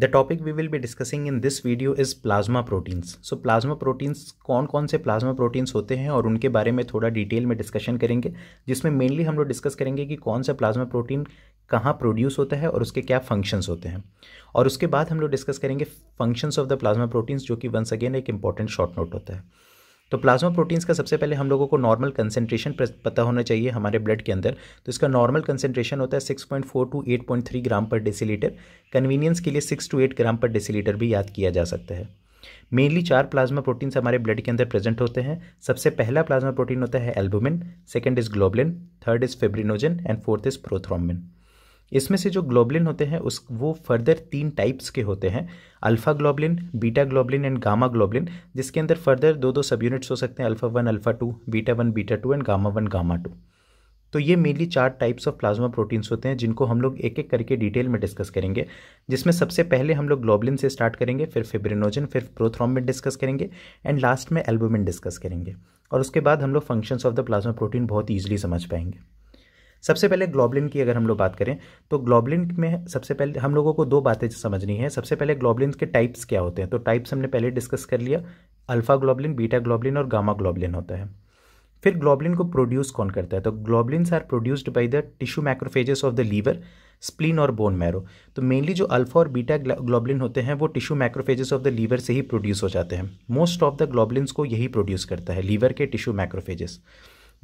the topic we will be discussing in this video is plasma proteins so plasma proteins कौन कौन से plasma proteins होते हैं और उनके बारे में थोड़ा डिटेल में डिस्कशन करेंगे जिसमें मेनली हम लोग डिस्कस करेंगे कि कौन सा प्लाज्मा प्रोटीन कहाँ प्रोड्यूस होता है और उसके क्या फंक्शंस होते हैं और उसके बाद हम लोग डिस्कस करेंगे functions of the plasma proteins जो कि वंस अगेन एक इंपॉर्टेंट शॉर्ट नोट होता है तो प्लाज्मा प्रोटीन्स का सबसे पहले हम लोगों को नॉर्मल कंसेंट्रेशन पता होना चाहिए हमारे ब्लड के अंदर तो इसका नॉर्मल कंसेंट्रेशन होता है six point four to eight point three gram per decilitre convenience के लिए six to eight gram per decilitre भी याद किया जा सकता है मेनली चार प्लाज्मा प्रोटीन्स हमारे ब्लड के अंदर प्रेजेंट होते हैं सबसे पहला प्लाज्मा प्रोटीन होता है albumin second is globulin third is fibrinogen and fourth is prothrombin इसमें से जो ग्लोबलिन होते हैं उस वो फर्दर तीन टाइप्स के होते हैं alpha globulin beta globulin and gamma globulin जिसके अंदर फर्दर दो दो सब यूनिट्स हो सकते हैं alpha one alpha two beta one beta two and gamma one gamma two तो ये मेनली चार टाइप्स ऑफ प्लाज्मा प्रोटीन्स होते हैं जिनको हम लोग एक एक करके डिटेल में डिस्कस करेंगे जिसमें सबसे पहले हम लोग ग्लोबलिन से स्टार्ट करेंगे फिर फिब्रिनोजन फिर प्रोथ्रोमिन डिस्कस करेंगे एंड लास्ट में एल्बुमिन डिस्कस करेंगे और उसके बाद हम लोग functions of the plasma protein बहुत ईजिली समझ पाएंगे सबसे पहले ग्लोबलिन की अगर हम लोग बात करें तो ग्लोबलिन में सबसे पहले हम लोगों को दो बातें समझनी है सबसे पहले ग्लोबलिन के टाइप्स क्या होते हैं तो टाइप्स हमने पहले डिस्कस कर लिया अल्फ़ा ग्लोबलिन बीटा ग्लोबलिन और गामा ग्लोबलिन होता है फिर ग्लोबलिन को प्रोड्यूस कौन करता है तो globulins are produced by the tissue macrophages of the liver spleen और बोन मैरो तो मेनली जो अल्फा और बीटा ग्लोबलिन होते हैं वो tissue macrophages of the liver से ही प्रोड्यूस हो जाते हैं मोस्ट ऑफ द ग्लोबलिन्स को यही प्रोड्यूस करता है लीवर के टिश्यू मैक्रोफेजेस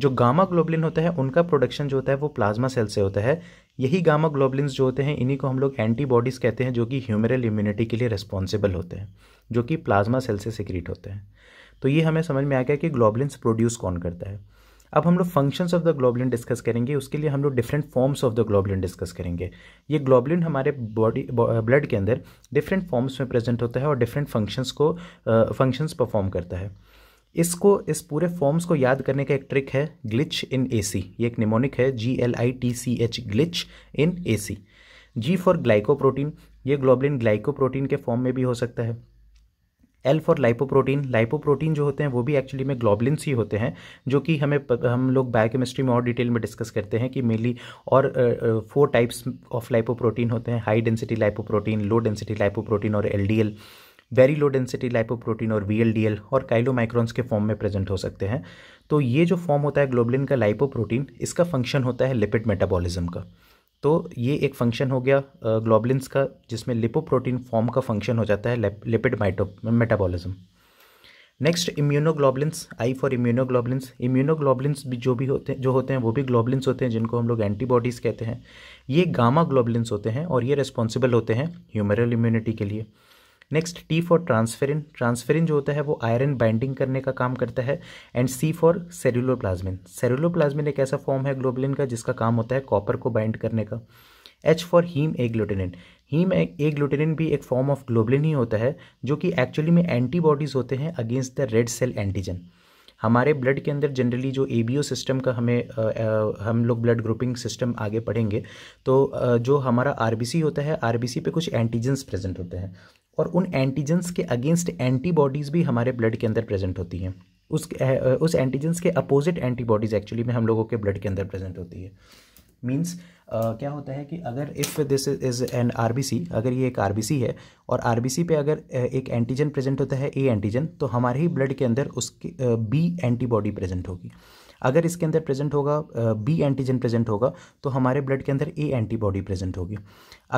जो गामा ग्लोबलिन होता है उनका प्रोडक्शन जो होता है वो प्लाज्मा सेल से होता है यही गामा ग्लोबलिन जो होते हैं इन्हीं को हम लोग एंटीबॉडीज़ कहते हैं जो कि ह्यूमरल इम्यूनिटी के लिए रिस्पॉन्सिबल होते हैं जो कि प्लाज्मा सेल से सिक्रीट होते हैं तो ये हमें समझ में आ गया कि ग्लोबलिन प्रोड्यूस कौन करता है अब हम लोग functions of the globulin discuss करेंगे उसके लिए हम लोग different forms of the globulin discuss करेंगे ये ग्लोबलिन हमारे बॉडी ब्लड के अंदर डिफरेंट फॉर्म्स में प्रेजेंट होता है और डिफरेंट फंक्शंस को फंक्शंस uh, परफॉर्म करता है इसको इस पूरे फॉर्म्स को याद करने का एक ट्रिक है ग्लिच इन ए सी ये एक निमोनिक है G L I T C H glitch in a C G for glycoprotein ये ग्लोबलिन ग्लाइकोप्रोटीन के फॉर्म में भी हो सकता है एल फॉर लाइपोप्रोटीन लाइपोप्रोटीन जो होते हैं वो भी एक्चुअली में ग्लोबलिन ही होते हैं जो कि हमें हम लोग बायोकेमिस्ट्री में और डिटेल में डिस्कस करते हैं कि मेनली और फोर टाइप्स ऑफ लाइपोप्रोटीन होते हैं high density lipoprotein low density lipoprotein और L D L very low density lipoprotein और वी और काइलोमाइक्रोन्स के फॉर्म में प्रेजेंट हो सकते हैं तो ये जो फॉर्म होता है ग्लोबलिन का लाइपोप्रोटीन इसका फंक्शन होता है लिपिड मेटाबॉलिज्म का तो ये एक फंक्शन हो गया ग्लोबलिनस का जिसमें लिपोप्रोटीन फॉर्म का फंक्शन हो जाता है lipid mito metabolism next immunoglobulins I for immunoglobulins immunoglobulins भी जो भी होते हैं जो होते हैं वो भी ग्लोबलिनस होते हैं जिनको हम लोग एंटीबॉडीज़ कहते हैं ये गामा ग्लोबलिनस होते हैं और ये रिस्पॉन्सिबल होते हैं ह्यूमरल इम्यूनिटी के लिए next T for transferrin transferrin जो होता है वो आयरन बाइंडिंग करने का काम करता है एंड सी फॉर सेल्यूलोप्लाज्मिन सेल्यूलोप्लाज्मिन एक ऐसा फॉर्म है ग्लोबलिन का जिसका काम होता है कॉपर को बाइंड करने का H for hemagglutinin hemagglutinin भी एक फॉर्म ऑफ ग्लोबलिन ही होता है जो कि एक्चुअली में एंटीबॉडीज़ होते हैं against the red cell antigen हमारे ब्लड के अंदर जनरली जो ए सिस्टम का हमें आ, आ, हम लोग ब्लड ग्रुपिंग सिस्टम आगे पढ़ेंगे तो आ, जो हमारा आर होता है आर पे कुछ एंटीजन्स प्रेजेंट होते हैं और उन एंटीजेंस के अगेंस्ट एंटीबॉडीज़ भी हमारे ब्लड के अंदर प्रेजेंट होती हैं उस उस एंटीजेंस के अपोजिट एंटीबॉडीज़ एक्चुअली में हम लोगों के ब्लड के अंदर प्रेजेंट होती है मीन्स uh, क्या होता है कि अगर if this is an R अगर ये एक आर है और आर पे अगर एक एंटीजन प्रेजेंट होता है ए एंटीजन तो हमारे ही ब्लड के अंदर उसके बी एंटीबॉडी प्रेजेंट होगी अगर इसके अंदर प्रेजेंट होगा बी एंटीजन प्रेजेंट होगा तो हमारे ब्लड के अंदर ए एंटीबॉडी प्रेजेंट होगी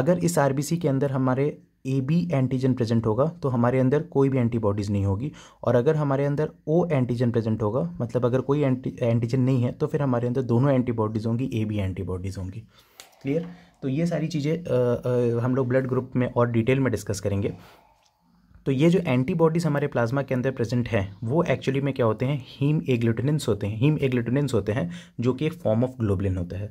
अगर इस आर के अंदर हमारे ए बी एंटीजन प्रेजेंट होगा तो हमारे अंदर कोई भी एंटीबॉडीज़ नहीं होगी और अगर हमारे अंदर ओ एंटीजन प्रेजेंट होगा मतलब अगर कोई एंटीजन नहीं है तो फिर हमारे अंदर दोनों एंटीबॉडीज़ होंगी ए बी एंटीबॉडीज़ होंगी क्लियर तो ये सारी चीज़ें हम लोग ब्लड ग्रुप में और डिटेल में डिस्कस करेंगे तो ये जो एंटीबॉडीज़ हमारे प्लाज्मा के अंदर प्रेजेंट हैं वो एक्चुअली में क्या होते हैं हीम एग्लूटिनेंस होते हैं हीम एग्लूटिनेंस होते हैं जो कि एक फॉर्म ऑफ ग्लोबलिन होता है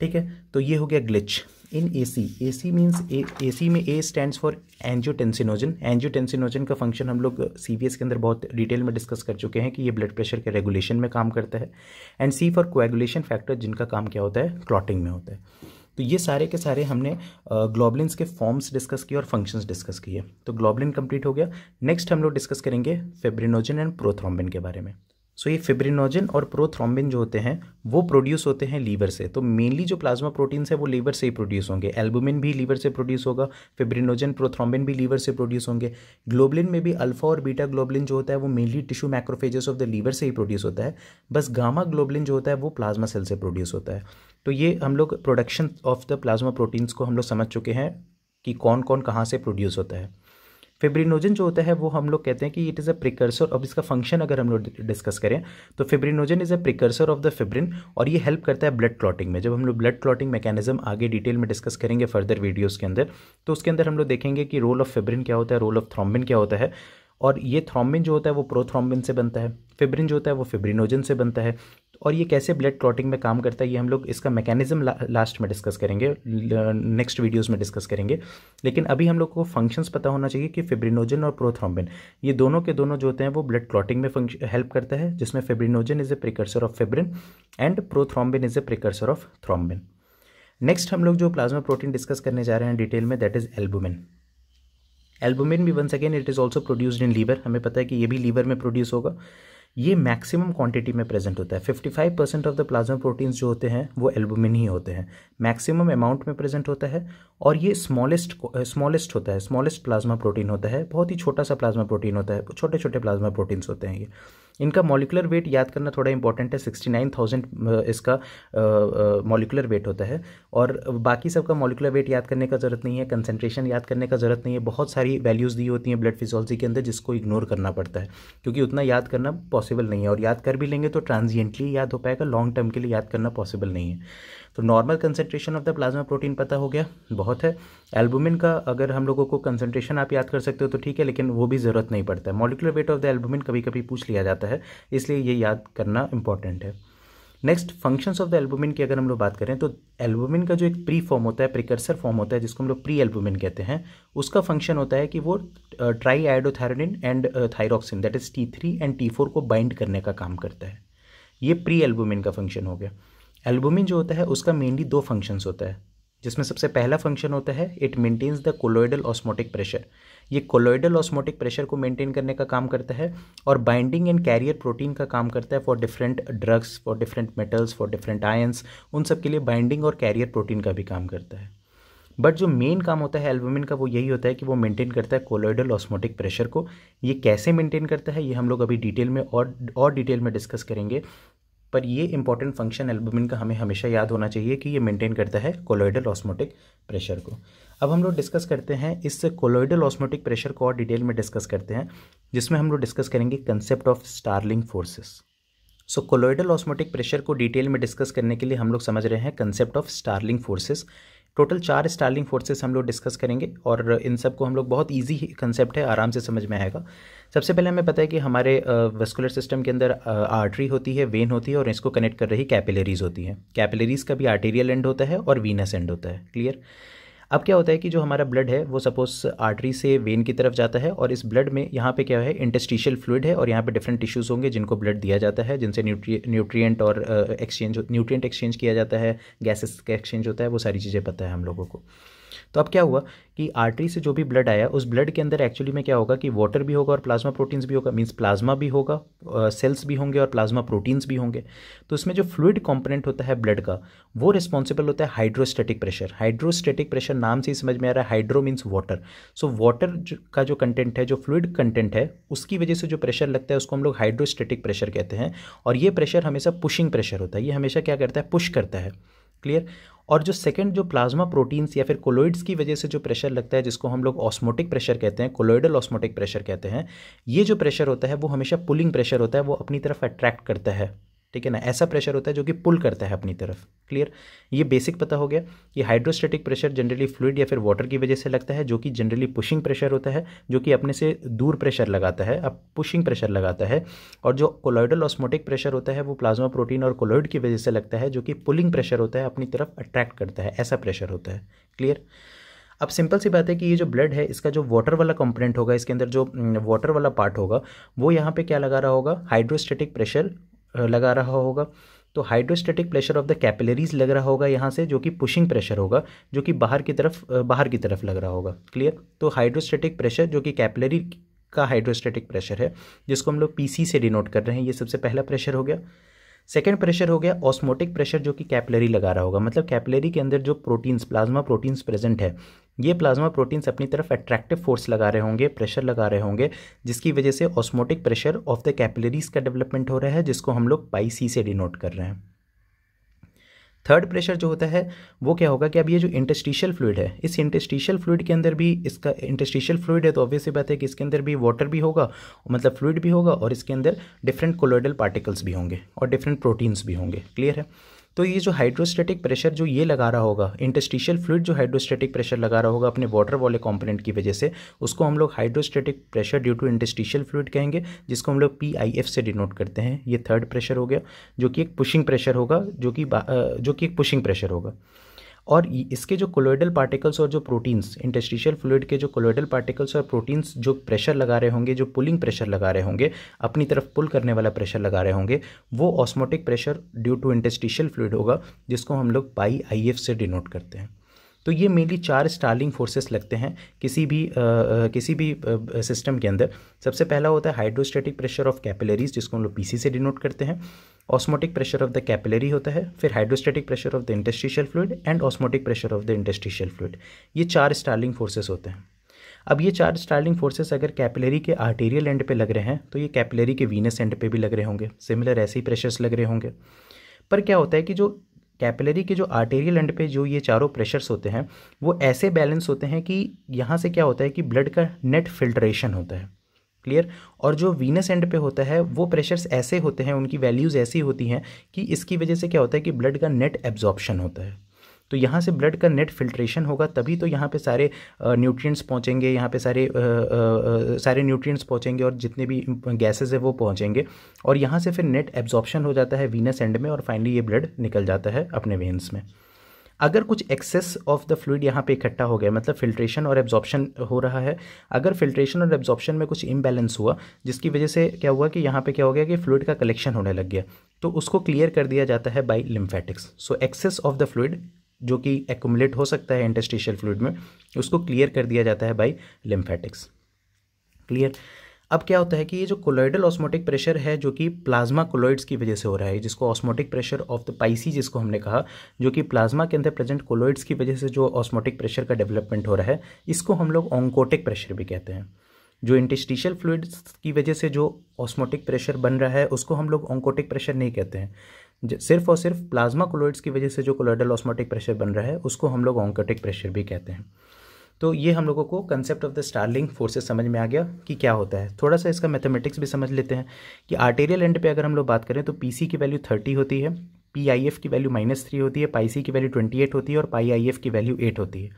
ठीक है तो ये हो गया glitch in a C A C means A C में A stands for angiotensinogen angiotensinogen का फंक्शन हम लोग सी uh, एस के अंदर बहुत डिटेल में डिस्कस कर चुके हैं कि ये ब्लड प्रेशर के रेगुलेशन में काम करता है and C for coagulation factor जिनका काम क्या होता है क्लॉटिंग में होता है तो ये सारे के सारे हमने ग्लोबलिनस के फॉर्म्स डिस्कस किए और फंक्शंस डिस्कस किए तो ग्लोबलिन कंप्लीट हो गया नेक्स्ट हम लोग डिस्कस करेंगे फेब्रिनोजन एंड प्रोथ्रोम्बिन के बारे में सो ये फिब्रिनोजन और प्रोथ्रोम्बिन जो होते हैं वो प्रोड्यूस होते हैं लीवर से तो मेनली जो प्लाज्मा प्रोटीन्स है वो लीवर से ही प्रोड्यूस होंगे एल्बुमिन भी लीवर से प्रोड्यूस होगा फिब्रिनोजन प्रोथ्रोम्बिन भी लीवर से प्रोड्यूस होंगे ग्लोबलिन में भी अल्फा और बीटा ग्लोबलिन जो होता है वो mainly tissue macrophages of the liver से ही प्रोड्यूस होता है बस गामा ग्लोबलिन जो होता है वो प्लाज्मा सेल से प्रोड्यूस होता है तो ये हम लोग production of the plasma proteins को हम लोग समझ चुके हैं कि कौन कौन कहाँ से प्रोड्यूस होता है फेब्रिनोजन जो होता है वो हम लोग कहते हैं कि इट इज़ अ प्रिकर्सर अब इसका फंक्शन अगर हम लोग डिस्कस करें तो fibrinogen is a precursor of the fibrin और ये हेल्प करता है ब्लड क्लॉटिंग में जब हम लोग ब्लड क्लॉटिंग मैकेनिज्म आगे डिटेल में डिस्कस करेंगे फर्दर वीडियोज़ के अंदर तो उसके अंदर हम लोग देखेंगे कि रोल ऑफ फेब्रिन क्या होता है रोल ऑफ थ्रॉम्बिन क्या होता है और ये थ्रॉम्बिन जो होता है वो प्रोथ्रॉम्बिन से बनता है फिब्रिन जो होता है वो फिब्रिनोजन से बनता है और ये कैसे ब्लड क्लॉटिंग में काम करता है ये हम लोग इसका मैकेनिज्म ला, लास्ट में डिस्कस करेंगे नेक्स्ट वीडियोस में डिस्कस करेंगे लेकिन अभी हम लोग को फंक्शंस पता होना चाहिए कि फिब्रिनोजन और प्रोथ्रॉम्बिन ये दोनों के दोनों जो होते हैं वो ब्लड क्लॉटिंग में हेल्प करता है जिसमें fibrinogen is a precursor of fibrin and prothrombin is a precursor of thrombin next हम लोग जो प्लाज्मा प्रोटीन डिस्कस करने जा रहे हैं डिटेल में दैट इज़ एल्बुमिन एल्बुमिन भी one second it is also produced in liver हमें पता है कि ये भी लीवर में प्रोड्यूस होगा ये मैक्सिमम क्वांटिटी में प्रेजेंट होता है 55 percent of the plasma proteins जो होते हैं वो एल्बुमिन ही होते हैं मैक्सिमम अमाउंट में प्रेजेंट होता है और ये स्मॉलेस्ट स्मॉलेस्ट होता है स्मॉलेस्ट प्लाज्मा प्रोटीन होता है बहुत ही छोटा सा प्लाज्मा प्रोटीन होता है छोटे छोटे प्लाज्मा प्रोटीन्स होते हैं ये इनका मॉलिकुलर वेट याद करना थोड़ा इंपॉर्टेंट है सिक्सटी नाइन थाउजेंड इसका मॉलिकुलर वेट होता है और बाकी सबका मॉलिकुलर वेट याद करने का ज़रूरत नहीं है कंसनट्रेशन याद करने का ज़रूरत नहीं है बहुत सारी वैल्यूज़ दी होती हैं ब्लड फिजोलॉजी के अंदर जिसको इग्नोर करना पड़ता है क्योंकि उतना याद करना पॉसिबल नहीं है और याद कर भी लेंगे तो ट्रांजिएंटली याद हो पाएगा लॉन्ग टर्म के लिए याद करना पॉसिबल नहीं है तो normal concentration of the plasma protein पता हो गया बहुत है एल्बुमिन का अगर हम लोगों को कंसेंट्रेशन आप याद कर सकते हो तो ठीक है लेकिन वो भी ज़रूरत नहीं पड़ता है molecular weight of the albumin कभी कभी पूछ लिया जाता है इसलिए ये याद करना इंपॉर्टेंट है next functions of the albumin की अगर हम लोग बात करें तो एल्बुमिन का जो एक प्री फॉर्म होता है प्रिकर्सर फॉर्म होता है जिसको हम लोग प्री एल्बुमिन कहते हैं उसका फंक्शन होता है कि वो triiodothyronine and thyroxine that is T three and T four को बाइंड करने का काम करता है ये प्री एल्बुमिन का फंक्शन हो गया एल्बुमिन जो होता है उसका मेनली दो फंक्शंस होता है जिसमें सबसे पहला फंक्शन होता है it maintains the colloidal osmotic pressure ये कोलोइडल ऑस्मोटिक प्रेशर को मेंटेन करने का काम करता है और बाइंडिंग एंड कैरियर प्रोटीन का काम करता है for different drugs for different metals for different ions उन सब के लिए बाइंडिंग और कैरियर प्रोटीन का भी काम करता है बट जो मेन काम होता है एल्बुमिन का वो यही होता है कि वो मेंटेन करता है कोलोइडल ऑस्मोटिक प्रेशर को ये कैसे मेंटेन करता है ये हम लोग अभी डिटेल में और और डिटेल में डिस्कस करेंगे पर ये इंपॉर्टेंट फंक्शन एल्बुमिन का हमें हमेशा याद होना चाहिए कि ये मेंटेन करता है कोलोइडल ऑस्मोटिक प्रेशर को अब हम लोग डिस्कस करते हैं इस कोलोइडल ऑस्मोटिक प्रेशर को और डिटेल में डिस्कस करते हैं जिसमें हम लोग डिस्कस करेंगे concept of Starling forces so colloidal osmotic pressure को डिटेल में डिस्कस करने के लिए हम लोग समझ रहे हैं concept of Starling forces total चार स्टार्लिंग फोर्सेस हम लोग डिस्कस करेंगे और इन सब को हम लोग बहुत ईजी कंसेप्ट है आराम से समझ में आएगा सबसे पहले हमें पता है कि हमारे वेस्कुलर सिस्टम के अंदर आर्टरी होती है वेन होती है और इसको कनेक्ट कर रही कैपिलरीज होती हैं कैपिलरीज का भी आर्टेरियल एंड होता है और वीनस एंड होता है क्लियर अब क्या होता है कि जो हमारा ब्लड है वो सपोज आर्टरी से वेन की तरफ जाता है और इस ब्लड में यहाँ पे क्या है इंटेस्टिशियल फ्लूड है और यहाँ पे डिफरेंट टिश्यूज़ होंगे जिनको ब्लड दिया जाता है जिनसे न्यूट्री न्यूट्रिएंट और एक्सचेंज न्यूट्रिएंट एक्सचेंज किया जाता है गैसेस का एक्सचेंज होता है वो सारी चीज़ें पता है हम लोगों को तो अब क्या हुआ कि आर्टरी से जो भी ब्लड आया उस ब्लड के अंदर एक्चुअली में क्या होगा कि वाटर भी होगा और प्लाज्मा प्रोटीन्स भी होगा मीन्स प्लाज्मा भी होगा सेल्स भी होंगे और प्लाज्मा प्रोटीन्स भी होंगे तो इसमें जो फ्लूड कॉम्पोनेंट होता है ब्लड का वो रिस्पॉन्सिबल होता है हाइड्रोस्टेटिक प्रेशर हाइड्रोस्टेटिक प्रेशर नाम से ही समझ में आ रहा है hydro means water so water का जो कंटेंट है जो फ्लूड कंटेंट है उसकी वजह से जो प्रेशर लगता है उसको हम लोग हाइड्रोस्टेटिक प्रेशर कहते हैं और ये प्रेशर हमेशा पुशिंग प्रेशर होता है ये हमेशा क्या करता है पुश करता है क्लियर और जो सेकंड जो प्लाज्मा प्रोटीन्स या फिर कोलोइड्स की वजह से जो प्रेशर लगता है जिसको हम लोग ऑस्मोटिक प्रेशर कहते हैं कोलोइडल ऑस्मोटिक प्रेशर कहते हैं ये जो प्रेशर होता है वो हमेशा पुलिंग प्रेशर होता है वो अपनी तरफ अट्रैक्ट करता है ठीक है ना ऐसा प्रेशर होता है जो कि पुल करता है अपनी तरफ क्लियर ये बेसिक पता हो गया कि हाइड्रोस्टेटिक प्रेशर जनरली फ्लूड या फिर वाटर की वजह से लगता है जो कि जनरली पुशिंग प्रेशर होता है जो कि अपने से दूर प्रेशर लगाता है अब पुशिंग प्रेशर लगाता है और जो कोलॉइडल ऑस्मोटिक प्रेशर होता है वो प्लाज्मा प्रोटीन और कोलॉइड की वजह से लगता है जो कि पुलिंग प्रेशर होता है अपनी तरफ अट्रैक्ट करता है ऐसा प्रेशर होता है क्लियर अब सिंपल सी बात है कि ये जो ब्लड है इसका जो वाटर वाला कंपोनेंट होगा इसके अंदर जो वाटर mm, वाला पार्ट होगा वो यहाँ पे क्या लगा रहा होगा हाइड्रोस्टेटिक प्रेशर लगा रहा होगा तो hydrostatic pressure of the capillaries लग रहा होगा यहाँ से जो कि पुशिंग प्रेशर होगा जो कि बाहर की तरफ बाहर की तरफ लग रहा होगा क्लियर तो हाइड्रोस्टेटिक प्रेशर जो कि कैपिलरी का हाइड्रोस्टेटिक प्रेशर है जिसको हम लोग पी से डिनोट कर रहे हैं ये सबसे पहला प्रेशर हो गया सेकेंड प्रेशर हो गया ऑस्मोटिक प्रेशर जो कि कैपलरी लगा रहा होगा मतलब कैपलरी के अंदर जो प्रोटीन्स प्लाज्मा प्रोटीन्स प्रेजेंट है ये प्लाज्मा प्रोटीन्स अपनी तरफ अट्रैक्टिव फोर्स लगा रहे होंगे प्रेशर लगा रहे होंगे जिसकी वजह से osmotic pressure of the capillaries का डेवलपमेंट हो रहा है जिसको हम लोग पाई सी से डिनोट कर रहे हैं थर्ड प्रेशर जो होता है वो क्या होगा कि अब ये जो इंटेस्टिशियल फ्लूड है इस इंटेस्टिशियल फ्लूड के अंदर भी इसका इंटेस्टिशियल फ्लूड है तो ऑब्वियस बात है कि इसके अंदर भी वाटर भी होगा मतलब फ्लूड भी होगा और इसके अंदर डिफरेंट कोलोइडल पार्टिकल्स भी होंगे और डिफरेंट प्रोटीन्स भी होंगे क्लियर है तो ये जो हाइड्रोस्टेटिक प्रेशर जो ये लगा रहा होगा इंटस्टिशियल फ्लूड जो हाइड्रोस्टेटिक प्रेशर लगा रहा होगा अपने वाटर वाले कॉम्पोनेंट की वजह से उसको हम लोग hydrostatic pressure due to interstitial fluid कहेंगे जिसको हम लोग पी से डिनोट करते हैं ये थर्ड प्रेशर हो गया जो कि एक पुशिंग प्रेशर होगा जो कि जो कि एक पुशिंग प्रेशर होगा और इसके जो कोलोइडल पार्टिकल्स और जो प्रोटीन्स इंटेस्टिशियल फ्लूड के जो कोलोइडल पार्टिकल्स और प्रोटीन्स जो प्रेशर लगा रहे होंगे जो पुलिंग प्रेशर लगा रहे होंगे अपनी तरफ पुल करने वाला प्रेशर लगा रहे होंगे वो osmotic pressure due to interstitial fluid होगा जिसको हम लोग पाई आई एफ से डिनोट करते हैं तो ये मेनली चार स्टार्लिंग फोर्सेस लगते हैं किसी भी आ, किसी भी सिस्टम के अंदर सबसे पहला होता है हाइड्रोस्टेटिक प्रेशर ऑफ कैपिलरीज जिसको हम लोग पीसी से डिनोट करते हैं osmotic pressure of the capillary होता है फिर hydrostatic pressure of the interstitial fluid and osmotic pressure of the interstitial fluid ये चार स्टार्लिंग फोर्सेस होते हैं अब ये चार स्टार्लिंग फोर्सेस अगर कैपिलरी के आर्टेरियल एंड पे लग रहे हैं तो ये कैपिलरी के वीनस एंड पे भी लग रहे होंगे सिमिलर ऐसे ही प्रेशर्स लग रहे होंगे पर क्या होता है कि जो कैपिलरी के जो आर्टेरियल एंड पे जो ये चारों प्रेशर्स होते हैं वो ऐसे बैलेंस होते हैं कि यहाँ से क्या होता है कि ब्लड का नेट फिल्ट्रेशन होता है क्लियर और जो वीनस एंड पे होता है वो प्रेशर्स ऐसे होते हैं उनकी वैल्यूज़ ऐसी होती हैं कि इसकी वजह से क्या होता है कि ब्लड का नेट एब्जॉर्प्शन होता है तो यहाँ से ब्लड का नेट फिल्ट्रेशन होगा तभी तो यहाँ पे सारे न्यूट्रिएंट्स पहुँचेंगे यहाँ पे सारे आ, आ, आ, सारे न्यूट्रिएंट्स पहुँचेंगे और जितने भी गैसेज है वो पहुँचेंगे और यहाँ से फिर नेट एब्जॉर्प्शन हो जाता है वीनस एंड में और फाइनली ये ब्लड निकल जाता है अपने वेंस में अगर कुछ एक्सेस ऑफ द फ्लूड यहाँ पे इकट्ठा हो गया मतलब फिल्ट्रेशन और एब्जॉर्प्शन हो रहा है अगर फिल्ट्रेशन और एब्जॉर्प्शन में कुछ इम्बैलेंस हुआ जिसकी वजह से क्या हुआ कि यहाँ पे क्या हो गया कि फ्लूड का कलेक्शन होने लग गया तो उसको क्लियर कर दिया जाता है by lymphatics so excess of the fluid जो कि एकोमुलेट हो सकता है इंटेस्टिशियल फ्लूड में उसको क्लियर कर दिया जाता है बाई लिम्फेटिक्स क्लियर अब क्या होता है कि ये जो कोलोइडल ऑस्मोटिक प्रेशर है जो कि प्लाज्मा कोलोइड्स की वजह से हो रहा है जिसको osmotic pressure of the pi c जिसको हमने कहा जो कि प्लाज्मा के अंदर प्रेजेंट कोलोइड्स की वजह से जो ऑस्मोटिक प्रेशर का डेवलपमेंट हो रहा है इसको हम लोग ऑन्कोटिक प्रेशर भी कहते हैं जो इंटेस्टिशियल फ्लूड्स की वजह से जो ऑस्मोटिक प्रेशर बन रहा है उसको हम लोग ऑन्कोटिक प्रेशर नहीं कहते हैं सिर्फ और सिर्फ प्लाज्मा कोलोइड्स की वजह से जो कोलोइडल ऑस्मोटिक प्रेशर बन रहा है उसको हम लोग ऑन्कोटिक प्रेशर भी कहते हैं तो ये हम लोगों को concept of the Starling forces समझ में आ गया कि क्या होता है थोड़ा सा इसका मैथमेटिक्स भी समझ लेते हैं कि आर्टेरियल एंड पे अगर हम लोग बात करें तो पीसी की वैल्यू थर्टी होती है पीआईएफ की वैल्यू माइनस थ्री होती है पाईसी की वैल्यू ट्वेंटी एट होती है और पाईआईएफ की वैल्यू एट होती है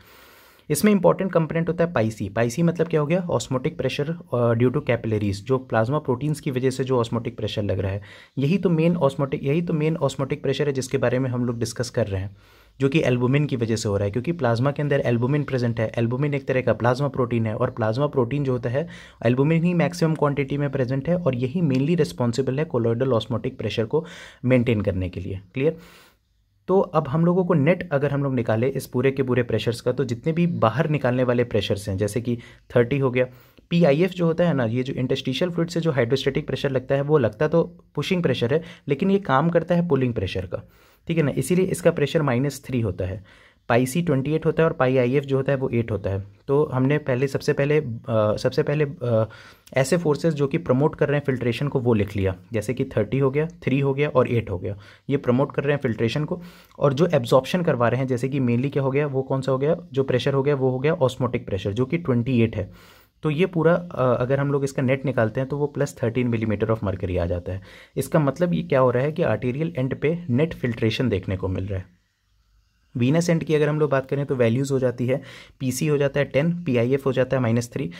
इसमें इंपॉर्टेंट कंपोनेंट होता है पाइसी पाइसी मतलब क्या हो गया osmotic pressure due to capillaries जो प्लाज्मा प्रोटीन्स की वजह से जो ऑस्मोटिक प्रेशर लग रहा है यही तो मेन ऑस्मोटिक यही तो मेन ऑस्मोटिक प्रेशर है जिसके बारे में हम लोग डिस्कस कर रहे हैं जो कि एल्बुमिन की वजह से हो रहा है क्योंकि प्लाज्मा के अंदर एल्बुमिन प्रेजेंट है एल्बुमिन एक तरह का प्लाज्मा प्रोटीन है और प्लाज्मा प्रोटीन जो होता है एल्बुमिन ही मैक्सिमम क्वांटिटी में प्रेजेंट है और यही मेनली रिस्पॉन्सिबल है कोलोइडल ऑस्मोटिक प्रेशर को मेंटेन करने के लिए क्लियर तो अब हम लोगों को नेट अगर हम लोग निकाले इस पूरे के पूरे प्रेशर्स का तो जितने भी बाहर निकालने वाले प्रेशर्स हैं जैसे कि थर्टी हो गया पी आई एफ जो होता है ना ये जो इंटस्टिशियल फ्लूड से जो हाइड्रोस्टेटिक प्रेशर लगता है वो लगता तो पुशिंग प्रेशर है लेकिन ये काम करता है पुलिंग प्रेशर का ठीक है ना इसीलिए इसका प्रेशर माइनस थ्री होता है पाई सी ट्वेंटी एट होता है और पाई आई एफ जो होता है वो एट होता है तो हमने पहले सबसे पहले आ, सबसे पहले आ, ऐसे फोर्सेस जो कि प्रमोट कर रहे हैं फिल्ट्रेशन को वो लिख लिया जैसे कि थर्टी हो गया थ्री हो गया और एट हो गया ये प्रमोट कर रहे हैं फिल्ट्रेशन को और जो एब्जॉर्प्शन करवा रहे हैं जैसे कि मेनली क्या हो गया वो कौन सा हो गया जो प्रेशर हो गया वो हो गया ऑस्मोटिक प्रेशर जो कि ट्वेंटी एट है तो ये पूरा अगर हम लोग इसका नेट निकालते हैं तो वो plus thirteen millimetre of mercury आ जाता है इसका मतलब ये क्या हो रहा है कि आर्टीरियल एंड पे नेट फिल्ट्रेशन देखने को मिल रहा है वीनस एंड की अगर हम लोग बात करें तो वैल्यूज़ हो जाती है पीसी हो जाता है टेन पीआईएफ हो जाता है माइनस थ्री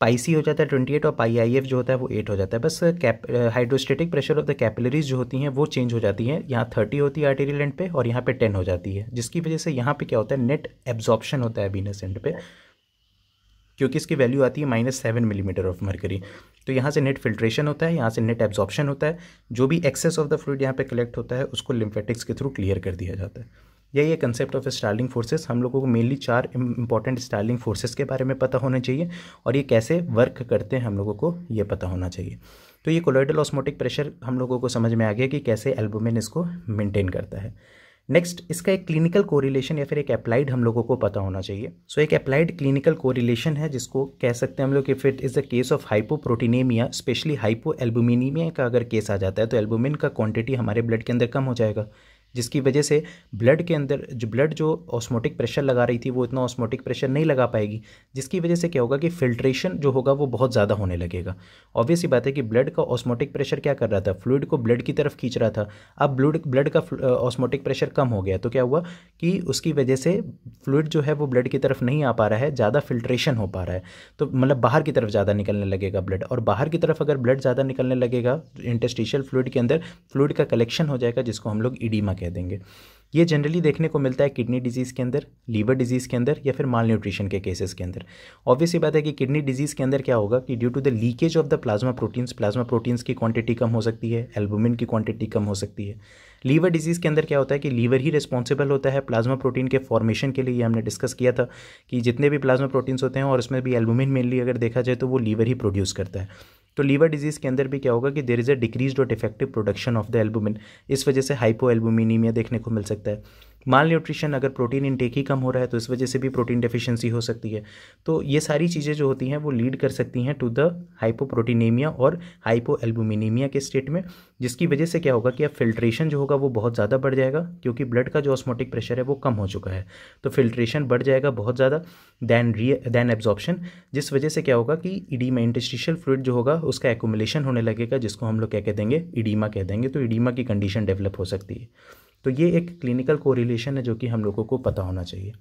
पाईसी हो जाता है ट्वेंटी एट और पाई आई एफ जो होता है वो एट हो जाता है बस cap hydrostatic pressure of the capillaries जो होती हैं वो चेंज हो जाती हैं यहाँ थर्टी होती है आर्टेरियल एंड पे और यहाँ पे टेन हो जाती है जिसकी वजह से यहाँ पे क्या होता है नेट एब्जॉर्प्शन होता है वीनस एंड पे क्योंकि इसकी वैल्यू आती है minus seven millimetre of mercury तो यहाँ से नेट फिल्ट्रेशन होता है यहाँ से नेट एब्जॉर्प्शन होता है जो भी एक्सेस ऑफ द फ्लूड यहाँ पे कलेक्ट होता है उसको लिम्फेटिक्स के थ्रू क्लियर कर दिया जाता है यही है कंसेप्ट ऑफ स्टार्लिंग फोर्सेस हम लोगों को मेनली चार इंपॉर्टेंट स्टार्लिंग फोर्सेस के बारे में पता होना चाहिए और ये कैसे वर्क करते हैं हम लोगों को ये पता होना चाहिए तो ये कोलोइडल ऑस्मोटिक प्रेशर हम लोगों को समझ में आ गया कि कैसे एल्बुमिन इसको मेंटेन करता है नेक्स्ट इसका एक क्लिनिकल कोरिलेशन या फिर एक अप्लाइड हम लोगों को पता होना चाहिए सो so, एक अप्लाइड क्लिनिकल कोरिलेशन है जिसको कह सकते हैं हम लोग if it is the case of hypoproteinemia specially hypoalbuminemia का अगर केस आ जाता है तो एल्बुमिन का क्वांटिटी हमारे ब्लड के अंदर कम हो जाएगा जिसकी वजह से ब्लड के अंदर जो ब्लड जो ऑस्मोटिक प्रेशर लगा रही थी वो इतना ऑस्मोटिक प्रेशर नहीं लगा पाएगी जिसकी वजह से क्या होगा कि फिल्ट्रेशन जो होगा वो बहुत ज़्यादा होने लगेगा ऑब्वियस बात है कि ब्लड का ऑस्मोटिक प्रेशर क्या कर रहा था फ्लूड को ब्लड की तरफ खींच रहा था अब ब्लड ब्लड का ऑस्मोटिक प्रेशर कम हो गया तो क्या हुआ कि उसकी वजह से फ्लूड जो है वो ब्लड की तरफ नहीं आ पा रहा है ज़्यादा फिल्ट्रेशन हो पा रहा है तो मतलब बाहर की तरफ ज़्यादा निकलने लगेगा ब्लड और बाहर की तरफ अगर ब्लड ज़्यादा निकलने लगेगा इंटेस्टिशियल तो फ्लूड के अंदर फ्लूड का कलेक्शन हो जाएगा जिसको हम लोग ईडीमा कह देंगे ये जनरली देखने को मिलता है किडनी डिजीज़ के अंदर लीवर डिजीज़ के अंदर या फिर माल न्यूट्रिशन के केसेस के अंदर ऑब्वियसली बात है कि किडनी डिजीज़ के अंदर क्या होगा कि due to the leakage of the plasma proteins plasma proteins की क्वांटिटी कम हो सकती है एल्बुमिन की क्वांटिटी कम हो सकती है लीवर डिजीज़ के अंदर क्या होता है कि लीवर ही रिस्पॉन्सिबल होता है प्लाज्मा प्रोटीन के फॉर्मेशन के लिए हमने डिस्कस किया था कि जितने भी प्लाज्मा प्रोटीन्स होते हैं और उसमें भी एल्बुमिन मेनली अगर देखा जाए तो वो लीवर ही प्रोड्यूस करता है तो लीवर डिजीज़ के अंदर भी क्या होगा कि देर इज़ अ डिक्रीज और defective production of the albumin इस वजह से हाइपो एल्बुमिनीमिया देखने को मिल सकता है माल न्यूट्रिशन अगर प्रोटीन इनटेक ही कम हो रहा है तो इस वजह से भी प्रोटीन डेफिशिएंसी हो सकती है तो ये सारी चीज़ें जो होती हैं वो लीड कर सकती हैं टू द हाइपोप्रोटीनेमिया और हाइपोएल्बुमिनीमिया के स्टेट में जिसकी वजह से क्या होगा कि अब फिल्ट्रेशन जो होगा वो बहुत ज़्यादा बढ़ जाएगा क्योंकि ब्लड का जो ऑस्मोटिक प्रेशर है वो कम हो चुका है तो फिल्ट्रेशन बढ़ जाएगा बहुत ज़्यादा दैन री दैन एब्जॉर्प्शन जिस वजह से क्या होगा कि इडीमा इंटेस्टिशियल फ्लूड जो होगा उसका एकोमुलेशन होने लगेगा जिसको हम लोग क्या कह देंगे इडीमा कह देंगे तो इडीमा की कंडीशन डेवलप हो सकती है तो ये एक क्लिनिकल कोरिलेशन है जो कि हम लोगों को पता होना चाहिए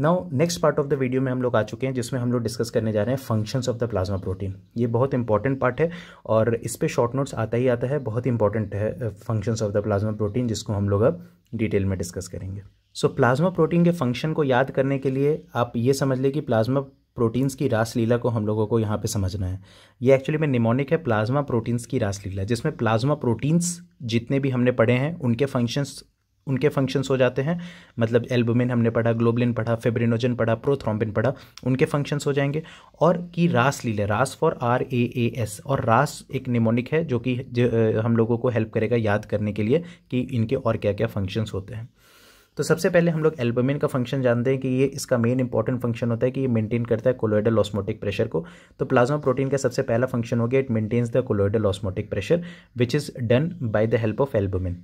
now next part of the video में हम लोग आ चुके हैं जिसमें हम लोग डिस्कस करने जा रहे हैं functions of the plasma protein ये बहुत इंपॉर्टेंट पार्ट है और इस पर शॉर्ट नोट्स आता ही आता है बहुत इंपॉर्टेंट है functions of the plasma protein जिसको हम लोग अब डिटेल में डिस्कस करेंगे सो प्लाज्मा प्रोटीन के फंक्शन को याद करने के लिए आप ये समझ लें कि प्लाज्मा प्रोटीन्स की रासलीला को हम लोगों को यहाँ पे समझना है ये एक्चुअली में निमोनिक है प्लाज्मा प्रोटीन्स की रासलीला जिसमें प्लाज्मा प्रोटीन्स जितने भी हमने पढ़े हैं उनके फंक्शंस उनके फंक्शंस हो जाते हैं मतलब एल्बुमिन हमने पढ़ा ग्लोबलिन पढ़ा फेब्रिनोजन पढ़ा प्रोथ्रोम्बिन पढ़ा उनके फंक्शंस हो जाएंगे और की रास लीला रास for R A A S और रास एक निमोनिक है जो कि हम लोगों को हेल्प करेगा याद करने के लिए कि इनके और क्या क्या फंक्शंस होते हैं तो सबसे पहले हम लोग एल्बोमिन का फंक्शन जानते हैं कि ये इसका मेन इंपॉर्टेंट फंक्शन होता है कि ये मेंटेन करता है कोलोइडल ऑस्मोटिक प्रेशर को तो प्लाज्मा प्रोटीन का सबसे पहला फंक्शन हो गया it maintains the colloidal osmotic pressure which is done by the help of albumin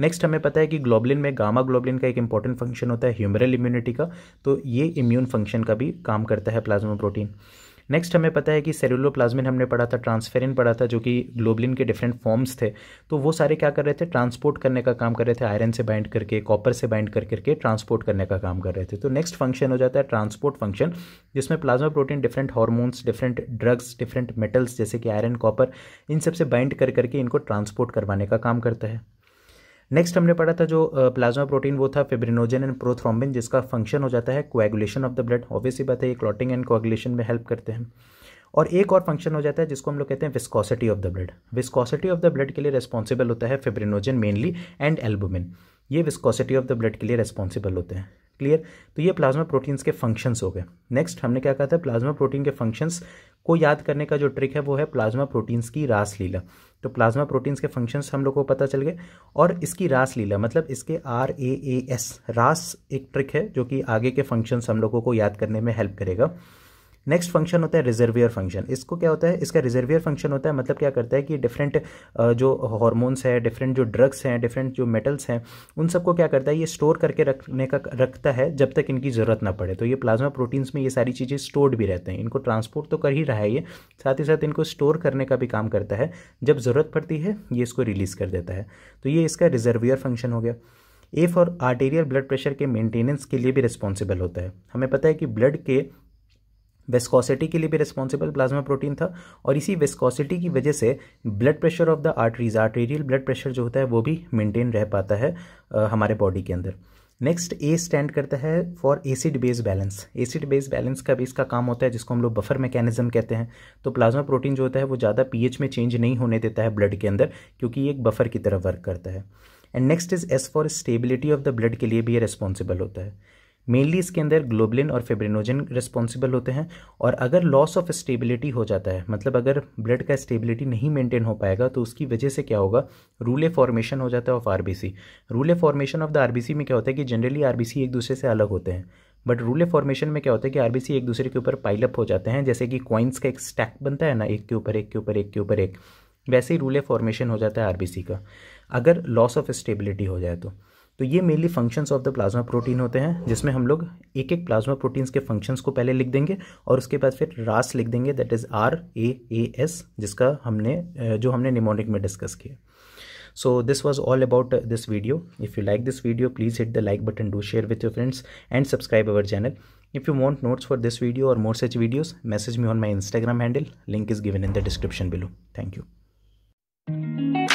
next हमें पता है कि ग्लोबलिन में गामा ग्लोबलिन का एक इंपॉर्टेंट फंक्शन होता है ह्यूमरल इम्यूनिटी का तो ये इम्यून फंक्शन का भी काम करता है प्लाज्मा प्रोटीन नेक्स्ट हमें पता है कि प्लाज्मिन हमने पढ़ा था ट्रांसफेरिन पढ़ा था जो कि ग्लोबलिन के डिफरेंट फॉर्म्स थे तो वो सारे क्या कर रहे थे ट्रांसपोर्ट करने का काम कर रहे थे आयरन से बाइंड करके कॉपर से बाइंड कर करके ट्रांसपोर्ट करने का काम कर रहे थे तो नेक्स्ट फंक्शन हो जाता है ट्रांसपोर्ट फंक्शन जिसमें plasma protein different hormones different drugs different metals जैसे कि आयरन कॉपर इन सबसे बाइंड कर करके इनको ट्रांसपोर्ट करवाने का काम करता है नेक्स्ट हमने पढ़ा था जो प्लाज्मा प्रोटीन वो था फेब्रिनोजन एंड प्रोथ्रोम्बिन जिसका फंक्शन हो जाता है coagulation of the blood obviously बात है ये क्लॉटिंग एंड कोएगुलेशन में हेल्प करते हैं और एक और फंक्शन हो जाता है जिसको हम लोग कहते हैं viscosity of the blood viscosity of the blood के लिए रेस्पॉन्सिबल होता है फेब्रिनोजन मेनली एंड एल्बुमिन ये विस्कोसिटी ऑफ द ब्लड के लिए रेस्पॉन्सिबल होते हैं क्लियर तो ये प्लाज्मा प्रोटीन्स के फंक्शंस हो गए नेक्स्ट हमने क्या कहा था प्लाज्मा प्रोटीन के फंक्शंस को याद करने का जो ट्रिक है वो है प्लाज्मा प्रोटीन्स की रास लीला तो प्लाज्मा प्रोटीन्स के फंक्शंस हम लोग को पता चल गए और इसकी रास लीला मतलब इसके आर ए ए एस रास एक ट्रिक है जो कि आगे के फंक्शंस हम लोगों को याद करने में हेल्प करेगा नेक्स्ट फंक्शन होता है रिजर्वियर फंक्शन इसको क्या होता है इसका रिजर्वियर फंक्शन होता है मतलब क्या करता है कि डिफरेंट जो हॉर्मोन्स है डिफरेंट जो ड्रग्स हैं डिफरेंट जो मेटल्स हैं उन सबको क्या करता है ये स्टोर करके रखने का रखता है जब तक इनकी ज़रूरत ना पड़े तो ये प्लाज्मा प्रोटीन्स में ये सारी चीज़ें स्टोर्ड भी रहते हैं इनको ट्रांसपोर्ट तो कर ही रहा है ये साथ ही साथ इनको स्टोर करने का भी काम करता है जब ज़रूरत पड़ती है ये इसको रिलीज़ कर देता है तो ये इसका रिजर्वियर फंक्शन हो गया A for arterial blood pressure के मेंटेनेंस के लिए भी रिस्पॉन्सिबल होता है हमें पता है कि ब्लड के वेस्कोसिटी के लिए भी रिस्पॉन्सिबल प्लाज्मा प्रोटीन था और इसी वेस्कोसिटी की वजह से blood pressure of the arteries arterial blood pressure जो होता है वो भी मेंटेन रह पाता है आ, हमारे बॉडी के अंदर नेक्स्ट ए स्टैंड करता है for acid base balance acid base balance का भी इसका काम होता है जिसको हम लोग बफर मैकेनिज्म कहते हैं तो प्लाज्मा प्रोटीन जो होता है वो ज़्यादा पीएच में चेंज नहीं होने देता है ब्लड के अंदर क्योंकि ये एक बफर की तरह वर्क करता है and next is S for stability of the blood के लिए भी ये रिस्पॉन्सिबल होता है मेनली इसके अंदर ग्लोबलिन और फेब्रिनोजन रिस्पॉन्सिबल होते हैं और अगर लॉस ऑफ स्टेबिलिटी हो जाता है मतलब अगर ब्लड का स्टेबिलिटी नहीं मेंटेन हो पाएगा तो उसकी वजह से क्या होगा रूले फॉर्मेशन हो जाता है ऑफ आरबीसी रूले फॉर्मेशन ऑफ द आरबीसी में क्या होता है कि जनरली आरबीसी एक दूसरे से अलग होते हैं बट रूले फॉर्मेशन में क्या होता है कि आरबीसी एक दूसरे के ऊपर पाइलअप हो जाते हैं जैसे कि कॉइन्स का एक स्टैक बनता है ना एक के ऊपर एक के ऊपर एक के ऊपर एक वैसे ही रूले फॉर्मेशन हो जाता है आरबीसी का अगर लॉस ऑफ स्टेबिलिटी हो जाए तो तो ये mainly functions of the plasma protein होते हैं जिसमें हम लोग एक एक प्लाज्मा प्रोटीन्स के फंक्शंस को पहले लिख देंगे और उसके बाद फिर रास लिख देंगे that is R A A S जिसका हमने जो हमने निमोनिक में डिस्कस किया so this was all about this video if you like this video please hit the like button do share with your friends and subscribe our channel if you want notes for this video और more such videos message me on my Instagram handle link is given in the description below thank you